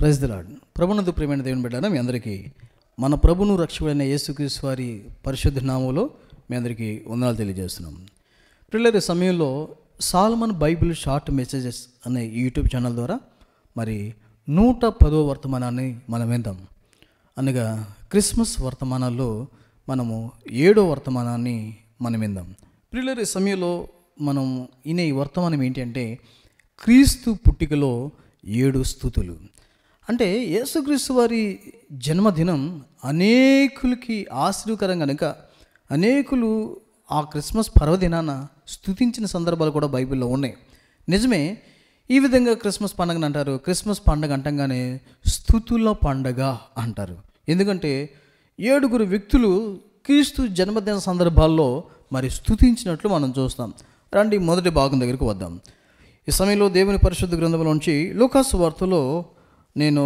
praise the Lord ప్రభునందు ప్రియమైన దేవుని బిడ్డాన మీ అందరికీ మన ప్రభును రక్షకుడైన యేసుక్రీస్ వారి పరిశుద్ధ నామంలో మీ అందరికీ వందనాలు తెలియజేస్తున్నాం పిల్లల సమయంలో సాల్మన్ బైబిల్ షార్ట్ మెసేజెస్ అనే యూట్యూబ్ ఛానల్ ద్వారా మరి నూట పదో వర్తమానాన్ని మనం విందాం అనగా క్రిస్మస్ వర్తమానాల్లో మనము ఏడో వర్తమానాన్ని మనం విందాం పిల్లల సమయంలో మనం ఇనే వర్తమానం ఏంటంటే క్రీస్తు పుట్టికలో ఏడు స్థుతులు అంటే యేసుక్రీస్తు వారి జన్మదినం అనేకులకి ఆశ్చర్యకరం కనుక అనేకులు ఆ క్రిస్మస్ పర్వదినాన స్థుతించిన సందర్భాలు కూడా బైబిల్లో ఉన్నాయి నిజమే ఈ విధంగా క్రిస్మస్ పండుగను అంటారు క్రిస్మస్ పండుగ అంటంగానే స్థుతుల పండగ అంటారు ఎందుకంటే ఏడుగురు వ్యక్తులు క్రీస్తు జన్మదిన సందర్భాల్లో మరి స్థుతించినట్లు మనం చూస్తాం రండి మొదటి భాగం దగ్గరికి వద్దాం ఈ సమయంలో దేవుని పరిశుద్ధ గ్రంథంలోంచి లోకాసు వార్తలో నేను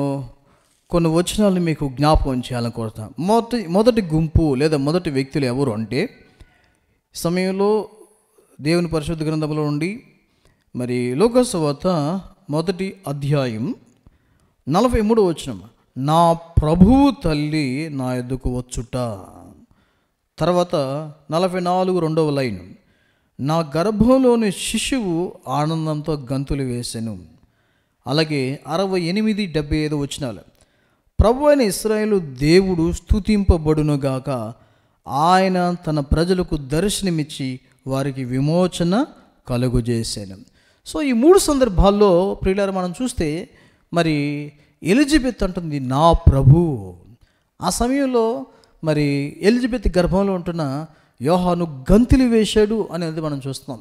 కొన్ని వచనాలను మీకు జ్ఞాపకం చేయాలని కోరుతాను మొదటి మొదటి గుంపు లేదా మొదటి వ్యక్తులు ఎవరు అంటే సమయంలో దేవుని పరిశుద్ధ గ్రంథంలో ఉండి మరి లోకసవత మొదటి అధ్యాయం నలభై మూడు వచనం నా ప్రభువు తల్లి నా ఎద్దుకు వచ్చుట తర్వాత నలభై నాలుగు రెండవ లైన్ నా గర్భంలోని శిశువు ఆనందంతో గంతులు వేసెను అలాగే అరవై ఎనిమిది డెబ్బై ఐదు వచ్చినాలు ప్రభు అయిన ఇస్రాయేలు దేవుడు స్థుతింపబడునుగాక ఆయన తన ప్రజలకు దర్శనమిచ్చి వారికి విమోచన కలుగుజేశాను సో ఈ మూడు సందర్భాల్లో ప్రియులారు మనం చూస్తే మరి ఎలిజబెత్ అంటుంది నా ప్రభు ఆ సమయంలో మరి ఎలిజబెత్ గర్భంలో ఉంటున్న యోహాను గంతులు వేశాడు అనేది మనం చూస్తాం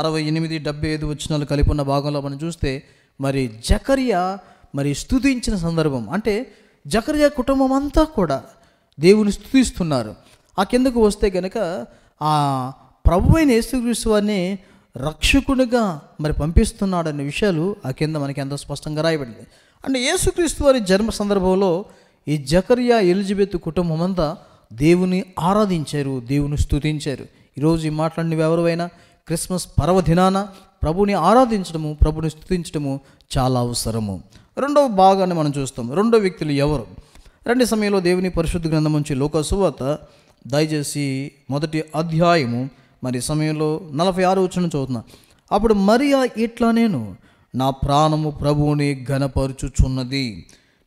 అరవై ఎనిమిది డెబ్బై ఐదు వచ్చినాలు కలిపి ఉన్న భాగంలో మనం చూస్తే మరి జకరియా మరి స్థుతించిన సందర్భం అంటే జకరియా కుటుంబం అంతా కూడా దేవుని స్థుతిస్తున్నారు ఆ కిందకు వస్తే కనుక ఆ ప్రభు అయిన యేసుక్రీస్తు వారిని రక్షకునిగా మరి పంపిస్తున్నాడనే విషయాలు ఆ కింద మనకి ఎంతో స్పష్టంగా రాయబడింది అంటే యేసుక్రీస్తు వారి జన్మ సందర్భంలో ఈ జకరియా ఎలిజబెత్ కుటుంబం అంతా దేవుని ఆరాధించారు దేవుని స్థుతించారు ఈరోజు ఈ మాట్లాడినవి ఎవరైనా క్రిస్మస్ పర్వదినాన ప్రభుని ఆరాధించడము ప్రభుని స్థుతించడము చాలా అవసరము రెండవ భాగాన్ని మనం చూస్తాం రెండో వ్యక్తులు ఎవరు రెండు సమయంలో దేవుని పరిశుద్ధ గ్రంథం నుంచి లోకసువాత దయచేసి మొదటి అధ్యాయము మరి సమయంలో నలభై ఆరు వచ్చిన చదువుతున్నా అప్పుడు మరియా ఇట్లా నేను నా ప్రాణము ప్రభువుని ఘనపరుచుచున్నది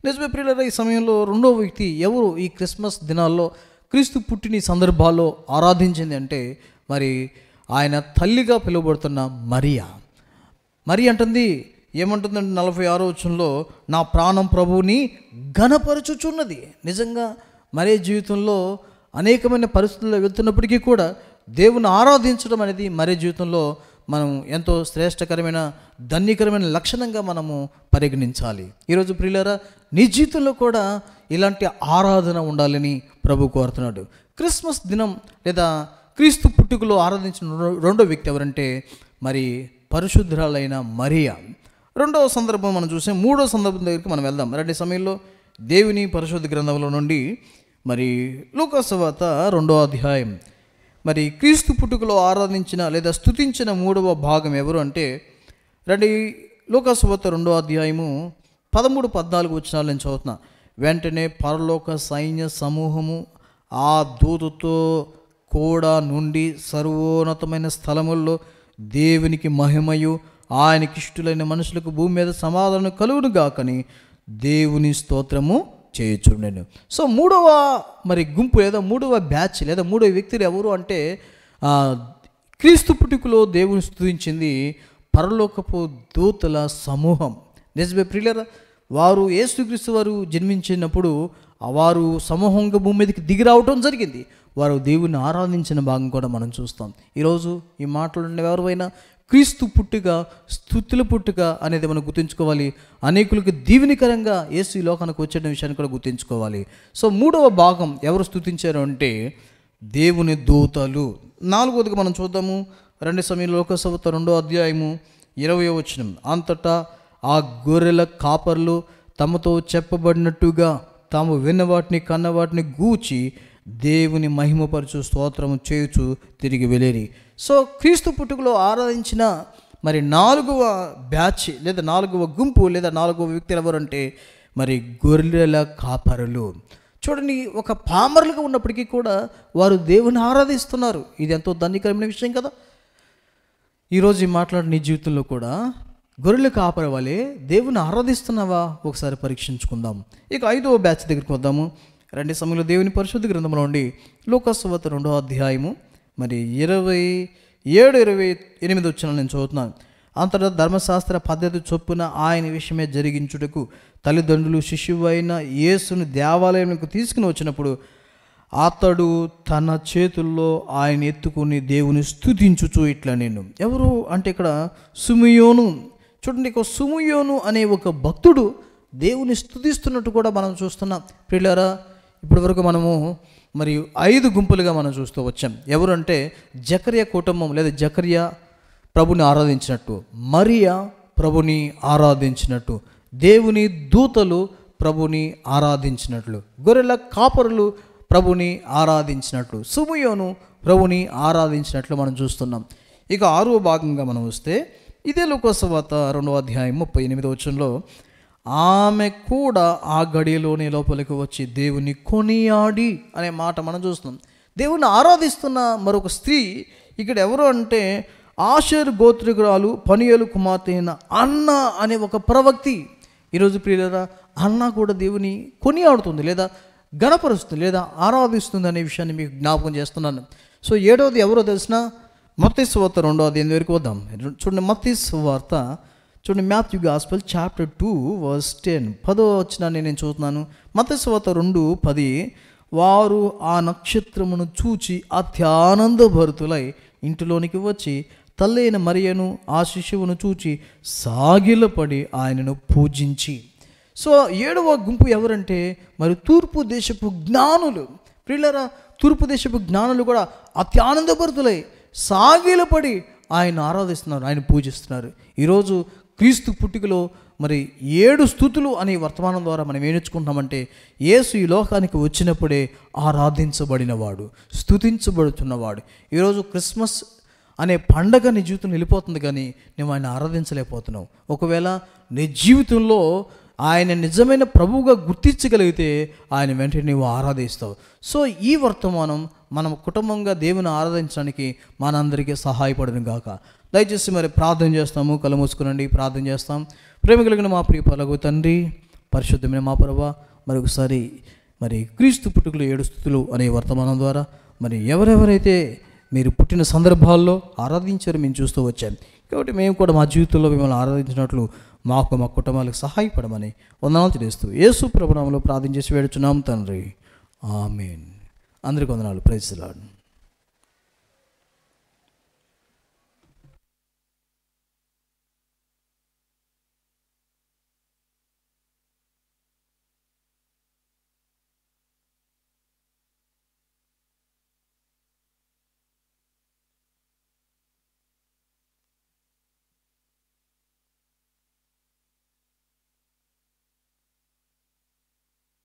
నిజమే ప్రియుల ఈ సమయంలో రెండో వ్యక్తి ఎవరు ఈ క్రిస్మస్ దినాల్లో క్రీస్తు పుట్టిన సందర్భాల్లో ఆరాధించింది అంటే మరి ఆయన తల్లిగా పిలువబడుతున్న మరియా మరి అంటుంది ఏమంటుందండి నలభై ఆరో వచ్చంలో నా ప్రాణం ప్రభువుని ఘనపరచుచున్నది నిజంగా మరే జీవితంలో అనేకమైన పరిస్థితుల్లో వెళ్తున్నప్పటికీ కూడా దేవుని ఆరాధించడం అనేది మరే జీవితంలో మనం ఎంతో శ్రేష్టకరమైన ధన్యకరమైన లక్షణంగా మనము పరిగణించాలి ఈరోజు ప్రియులరా నీ జీవితంలో కూడా ఇలాంటి ఆరాధన ఉండాలని ప్రభు కోరుతున్నాడు క్రిస్మస్ దినం లేదా క్రీస్తు పుట్టుకలో ఆరాధించిన రెండో వ్యక్తి ఎవరంటే మరి పరిశుద్ధురాలైన మరియా రెండవ సందర్భం మనం చూసే మూడో సందర్భం దగ్గరికి మనం వెళ్దాం రెండు సమయంలో దేవుని పరిశుద్ధ గ్రంథంలో నుండి మరి లోకసవాత రెండో అధ్యాయం మరి క్రీస్తు పుట్టుకలో ఆరాధించిన లేదా స్థుతించిన మూడవ భాగం ఎవరు అంటే రెండు లోకసవాత రెండో అధ్యాయము పదమూడు పద్నాలుగు వచ్చినాలు నేను చదువుతున్నా వెంటనే పరలోక సైన్య సమూహము ఆ దూతతో కూడా నుండి సర్వోన్నతమైన స్థలముల్లో దేవునికి మహిమయు ఆయనకిష్టులైన మనుషులకు భూమి మీద సమాధానం కలుగును గాకని దేవుని స్తోత్రము చేయుచుండెను సో మూడవ మరి గుంపు లేదా మూడవ బ్యాచ్ లేదా మూడవ వ్యక్తులు ఎవరు అంటే క్రీస్తు పుట్టుకులో దేవుని స్థుతించింది పరలోకపు దూతల సమూహం నిజమే ప్రియులరా వారు ఏసుక్రీస్తు వారు జన్మించినప్పుడు వారు సమూహంగా భూమి మీదకి దిగి రావటం జరిగింది వారు దేవుని ఆరాధించిన భాగం కూడా మనం చూస్తాం ఈరోజు ఈ మాటలు ఉండే ఎవరైనా క్రీస్తు పుట్టుక స్థుతుల పుట్టుక అనేది మనం గుర్తుంచుకోవాలి అనేకులకు దీవినికరంగా ఏసు లోకానికి వచ్చేట విషయాన్ని కూడా గుర్తుంచుకోవాలి సో మూడవ భాగం ఎవరు స్థుతించారు అంటే దేవుని దూతలు నాలుగోదిగా మనం చూద్దాము రెండు సమయంలో లోకసభ రెండో అధ్యాయము ఇరవై వచనం అంతటా ఆ గొర్రెల కాపర్లు తమతో చెప్పబడినట్టుగా తాము విన్న వాటిని కన్న వాటిని గూచి దేవుని మహిమపరచు స్తోత్రము చేయుచు తిరిగి వెళ్ళేరి సో క్రీస్తు పుట్టుకలో ఆరాధించిన మరి నాలుగవ బ్యాచ్ లేదా నాలుగవ గుంపు లేదా నాలుగవ వ్యక్తులు ఎవరంటే మరి గొర్రెల కాపరులు చూడండి ఒక పామరులుగా ఉన్నప్పటికీ కూడా వారు దేవుని ఆరాధిస్తున్నారు ఇది ఎంతో ధన్యకరమైన విషయం కదా ఈరోజు మాట్లాడిన నీ జీవితంలో కూడా గొర్రెలు కాపరవాలి దేవుని ఆరాధిస్తున్నావా ఒకసారి పరీక్షించుకుందాం ఇక ఐదవ బ్యాచ్ దగ్గరికి వద్దాము రెండు సమయంలో దేవుని పరిశుద్ధి గ్రంథంలో ఉండి లోకస్వత రెండో అధ్యాయము మరి ఇరవై ఏడు ఇరవై ఎనిమిది వచ్చిన నేను చదువుతున్నాను అంతటా ధర్మశాస్త్ర పద్ధతి చొప్పున ఆయన విషయమే జరిగించుటకు తల్లిదండ్రులు శిశువైన యేసుని దేవాలయంకు తీసుకుని వచ్చినప్పుడు అతడు తన చేతుల్లో ఆయన ఎత్తుకుని దేవుని స్థుతించుచు ఇట్లా నేను ఎవరు అంటే ఇక్కడ సుమియోను చూడండి ఒక సుమియోను అనే ఒక భక్తుడు దేవుని స్థుతిస్తున్నట్టు కూడా మనం చూస్తున్నాం పిల్లరా ఇప్పటి వరకు మనము మరి ఐదు గుంపులుగా మనం చూస్తూ వచ్చాం ఎవరు అంటే జకర్య కుటుంబం లేదా జకర్య ప్రభుని ఆరాధించినట్టు మరియా ప్రభుని ఆరాధించినట్టు దేవుని దూతలు ప్రభుని ఆరాధించినట్లు గొర్రెల కాపరులు ప్రభుని ఆరాధించినట్లు సుమయోను ప్రభుని ఆరాధించినట్లు మనం చూస్తున్నాం ఇక ఆరో భాగంగా మనం వస్తే ఇదే లోకోత్సవత రెండవ అధ్యాయం ముప్పై ఎనిమిదో వచ్చంలో ఆమె కూడా ఆ గడియలోనే లోపలికి వచ్చి దేవుని కొనియాడి అనే మాట మనం చూస్తున్నాం దేవుణ్ణి ఆరాధిస్తున్న మరొక స్త్రీ ఇక్కడ ఎవరు అంటే ఆషర్ గోత్రికురాలు పనియలు కుమార్తె అయిన అన్న అనే ఒక ప్రవక్తి ఈరోజు ప్రియులరా అన్న కూడా దేవుని కొనియాడుతుంది లేదా గణపరుస్తుంది లేదా ఆరాధిస్తుంది అనే విషయాన్ని మీకు జ్ఞాపకం చేస్తున్నాను సో ఏడవది ఎవరో తెలిసిన మత్తి వార్త రెండో అది వరకు వద్దాం చూడండి మత్తి వార్త చూడండి Matthew gospel chapter two verse ten పదో వచ్చినాన్ని నేను చూస్తున్నాను మతస్వత రెండు పది వారు ఆ నక్షత్రమును చూచి భరుతులై ఇంటిలోనికి వచ్చి తల్లైన మరియను ఆ శిశువును చూచి సాగిలపడి ఆయనను పూజించి సో ఏడవ గుంపు ఎవరంటే మరి తూర్పు దేశపు జ్ఞానులు ప్రిల్లరా తూర్పు దేశపు జ్ఞానులు కూడా అత్యానందభరితులై సాగిలపడి ఆయన ఆరాధిస్తున్నారు ఆయన పూజిస్తున్నారు ఈరోజు క్రీస్తు పుట్టుకలో మరి ఏడు స్థుతులు అనే వర్తమానం ద్వారా మనం ఏం నేర్చుకుంటున్నామంటే ఈ లోకానికి వచ్చినప్పుడే ఆరాధించబడినవాడు స్థుతించబడుతున్నవాడు ఈరోజు క్రిస్మస్ అనే పండగ నీ జీవితం నిలిపోతుంది కానీ నువ్వు ఆయన ఆరాధించలేకపోతున్నావు ఒకవేళ నీ జీవితంలో ఆయన నిజమైన ప్రభువుగా గుర్తించగలిగితే ఆయన వెంటనే నువ్వు ఆరాధిస్తావు సో ఈ వర్తమానం మనం కుటుంబంగా దేవుని ఆరాధించడానికి మనందరికీ సహాయపడను గాక దయచేసి మరి ప్రార్థన చేస్తాము కళ్ళు మూసుకునండి ప్రార్థన చేస్తాం ప్రేమ కలిగిన మా ప్రియ పలగు తండ్రి పరిశుద్ధమైన మా ప్రభ మరొకసారి మరి క్రీస్తు పుట్టుకులు ఏడు స్థుతులు అనే వర్తమానం ద్వారా మరి ఎవరెవరైతే మీరు పుట్టిన సందర్భాల్లో ఆరాధించారు మేము చూస్తూ వచ్చాం కాబట్టి మేము కూడా మా జీవితంలో మిమ్మల్ని ఆరాధించినట్లు మాకు మా కుటుంబాలకు సహాయపడమని వందనాలు తెలియస్తూ ఏసు ప్రభునామంలో ప్రార్థన చేసి వేడుచున్నాం తండ్రి ఆమెన్ అందరికీ వందనాలు ప్రైజ్లాడు